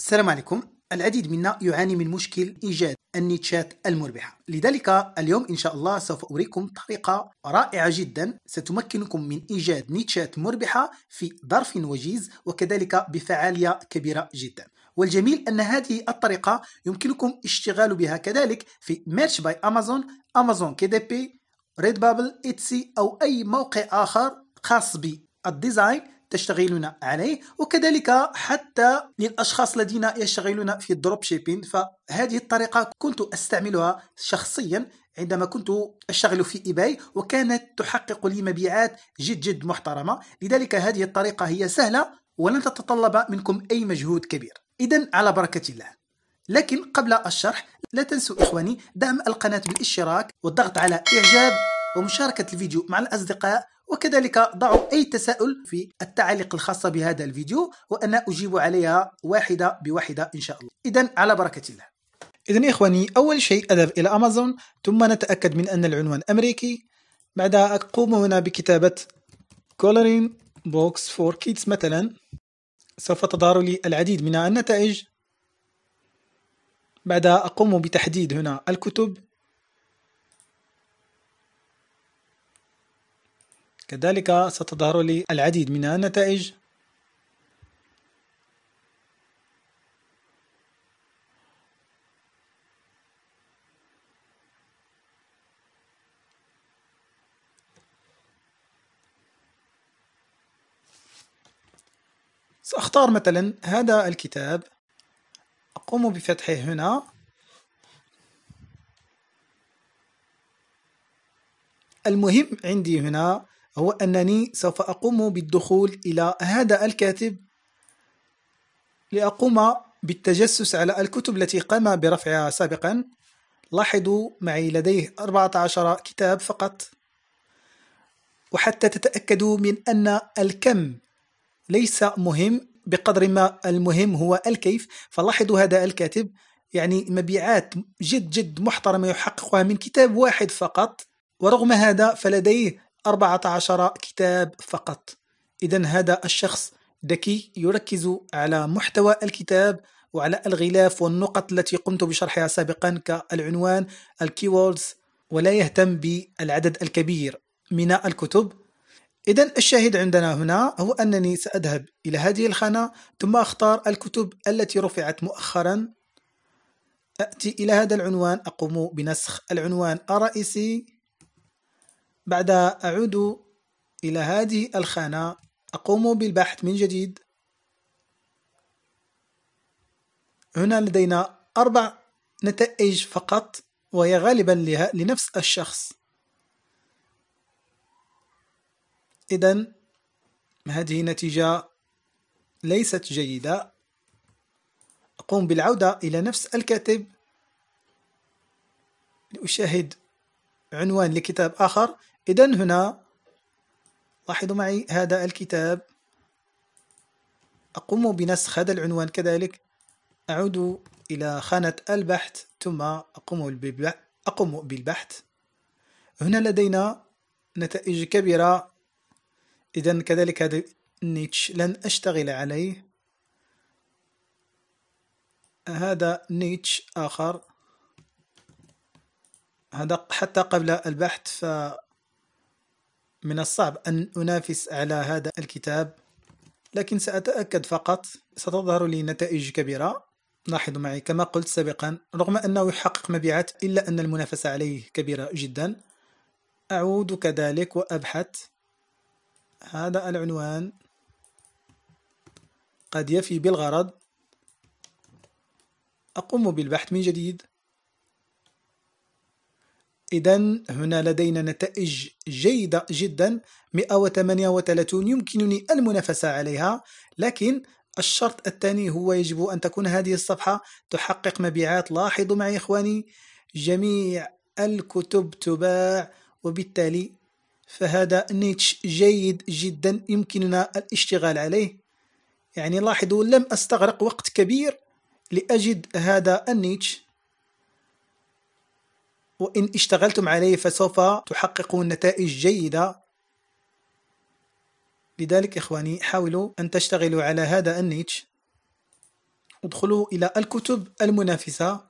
السلام عليكم العديد منا يعاني من مشكل إيجاد النيتشات المربحة لذلك اليوم إن شاء الله سوف أريكم طريقة رائعة جدا ستمكنكم من إيجاد نيتشات مربحة في ظرف وجيز وكذلك بفعالية كبيرة جدا والجميل أن هذه الطريقة يمكنكم الاشتغال بها كذلك في ميرش باي أمازون أمازون كي دي بي ريد بابل إتسي أو أي موقع آخر خاص بالديزاين تشتغلون عليه وكذلك حتى للأشخاص الذين يشتغلون في الدروب شيبين فهذه الطريقة كنت أستعملها شخصيا عندما كنت أشتغل في إيباي وكانت تحقق لي مبيعات جد جد محترمة لذلك هذه الطريقة هي سهلة ولن تتطلب منكم أي مجهود كبير إذا على بركة الله لكن قبل الشرح لا تنسوا إخواني دعم القناة بالاشتراك والضغط على إعجاب ومشاركة الفيديو مع الأصدقاء وكذلك ضعوا أي تساؤل في التعاليق الخاصة بهذا الفيديو وأنا أجيب عليها واحدة بواحدة إن شاء الله إذا على بركة الله إذا إخواني أول شيء أذهب إلى أمازون ثم نتأكد من أن العنوان أمريكي بعدها أقوم هنا بكتابة coloring box for kids مثلا سوف تظهر لي العديد من النتائج بعدها أقوم بتحديد هنا الكتب كذلك ستظهر لي العديد من النتائج سأختار مثلا هذا الكتاب أقوم بفتحه هنا المهم عندي هنا هو أنني سوف أقوم بالدخول إلى هذا الكاتب لأقوم بالتجسس على الكتب التي قام برفعها سابقا لاحظوا معي لديه 14 كتاب فقط وحتى تتأكدوا من أن الكم ليس مهم بقدر ما المهم هو الكيف فلاحظوا هذا الكاتب يعني مبيعات جد جد محترمة يحققها من كتاب واحد فقط ورغم هذا فلديه 14 كتاب فقط إذا هذا الشخص ذكي يركز على محتوى الكتاب وعلى الغلاف والنقط التي قمت بشرحها سابقا كالعنوان الكيوردز ولا يهتم بالعدد الكبير من الكتب إذا الشاهد عندنا هنا هو أنني سأذهب إلى هذه الخانة ثم أختار الكتب التي رفعت مؤخرا أتي إلى هذا العنوان أقوم بنسخ العنوان الرئيسي بعد أعود إلى هذه الخانة أقوم بالبحث من جديد هنا لدينا أربع نتائج فقط وهي غالبا لنفس الشخص إذا هذه نتيجة ليست جيدة أقوم بالعودة إلى نفس الكاتب لأشاهد عنوان لكتاب آخر إذا هنا لاحظوا معي هذا الكتاب أقوم بنسخ هذا العنوان كذلك أعود إلى خانة البحث ثم أقوم أقوم بالبحث هنا لدينا نتائج كبيرة إذا كذلك هذا نيتش لن أشتغل عليه هذا نيتش آخر هذا حتى قبل البحث ف من الصعب أن أنافس على هذا الكتاب لكن سأتأكد فقط ستظهر لي نتائج كبيرة لاحظ معي كما قلت سابقا رغم أنه يحقق مبيعات إلا أن المنافسة عليه كبيرة جدا أعود كذلك وأبحث هذا العنوان قد يفي بالغرض أقوم بالبحث من جديد إذا هنا لدينا نتائج جيدة جدا 138 يمكنني المنافسة عليها لكن الشرط الثاني هو يجب أن تكون هذه الصفحة تحقق مبيعات لاحظوا معي إخواني جميع الكتب تباع وبالتالي فهذا نيتش جيد جدا يمكننا الاشتغال عليه يعني لاحظوا لم أستغرق وقت كبير لأجد هذا النيتش وإن اشتغلتم عليه فسوف تحققون نتائج جيدة لذلك إخواني حاولوا أن تشتغلوا على هذا النيتش ادخلوا إلى الكتب المنافسة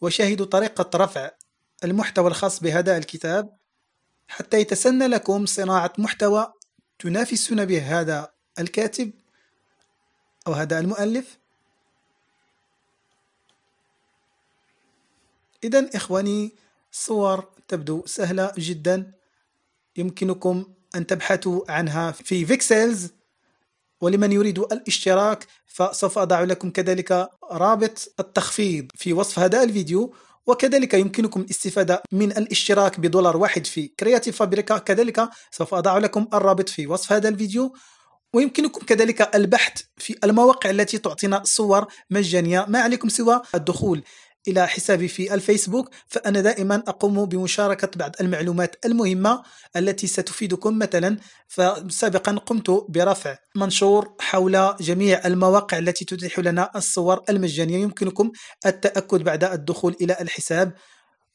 وشاهدوا طريقة رفع المحتوى الخاص بهذا الكتاب حتى يتسنى لكم صناعة محتوى تنافسون به هذا الكاتب أو هذا المؤلف إذا إخواني صور تبدو سهلة جدا يمكنكم أن تبحثوا عنها في فيكسلز ولمن يريد الاشتراك فسوف أضع لكم كذلك رابط التخفيض في وصف هذا الفيديو وكذلك يمكنكم الاستفادة من الاشتراك بدولار واحد في كرياتيف فابريكا كذلك سوف أضع لكم الرابط في وصف هذا الفيديو ويمكنكم كذلك البحث في المواقع التي تعطينا صور مجانية ما عليكم سوى الدخول إلى حسابي في الفيسبوك فأنا دائما أقوم بمشاركة بعض المعلومات المهمة التي ستفيدكم مثلا فسابقا قمت برفع منشور حول جميع المواقع التي تتيح لنا الصور المجانية يمكنكم التأكد بعد الدخول إلى الحساب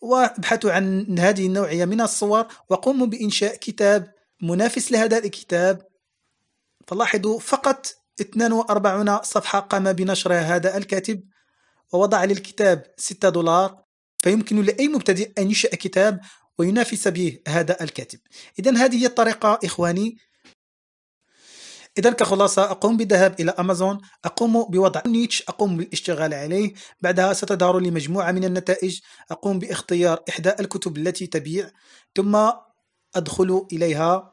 وابحثوا عن هذه النوعية من الصور وقوموا بإنشاء كتاب منافس لهذا الكتاب فلاحظوا فقط 42 صفحة قام بنشرها هذا الكاتب ووضع للكتاب 6 دولار فيمكن لأي مبتدئ أن ينشأ كتاب وينافس به هذا الكاتب إذا هذه هي الطريقة إخواني إذا كخلاصة أقوم بالذهاب إلى أمازون أقوم بوضع نيتش أقوم بالاشتغال عليه بعدها ستظهر لي مجموعة من النتائج أقوم باختيار إحدى الكتب التي تبيع ثم أدخل إليها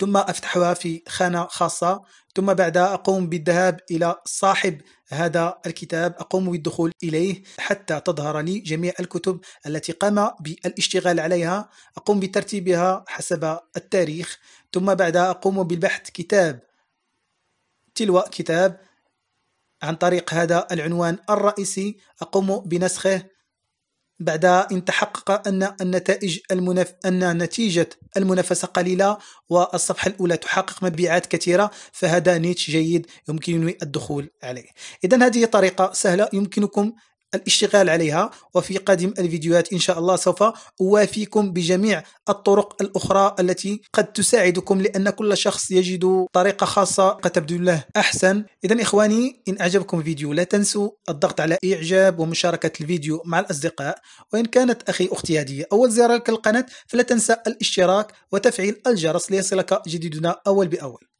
ثم أفتحها في خانة خاصة ثم بعد أقوم بالذهاب إلى صاحب هذا الكتاب أقوم بالدخول إليه حتى تظهر لي جميع الكتب التي قام بالاشتغال عليها أقوم بترتيبها حسب التاريخ ثم بعد أقوم بالبحث كتاب تلو كتاب عن طريق هذا العنوان الرئيسي أقوم بنسخه بعد أن تحقق أن النتائج المنف... أن نتيجة المنافسة قليلة والصفحة الأولى تحقق مبيعات كثيرة فهذا نيتش جيد يمكنني الدخول عليه إذا هذه طريقة سهلة يمكنكم الاشتغال عليها وفي قادم الفيديوهات إن شاء الله سوف أوافيكم بجميع الطرق الأخرى التي قد تساعدكم لأن كل شخص يجد طريقة خاصة قد تبدو له أحسن إذا إخواني إن أعجبكم الفيديو لا تنسوا الضغط على إعجاب ومشاركة الفيديو مع الأصدقاء وإن كانت أخي أختي هديه أول زيارة لك القناة فلا تنسى الاشتراك وتفعيل الجرس ليصلك جديدنا أول بأول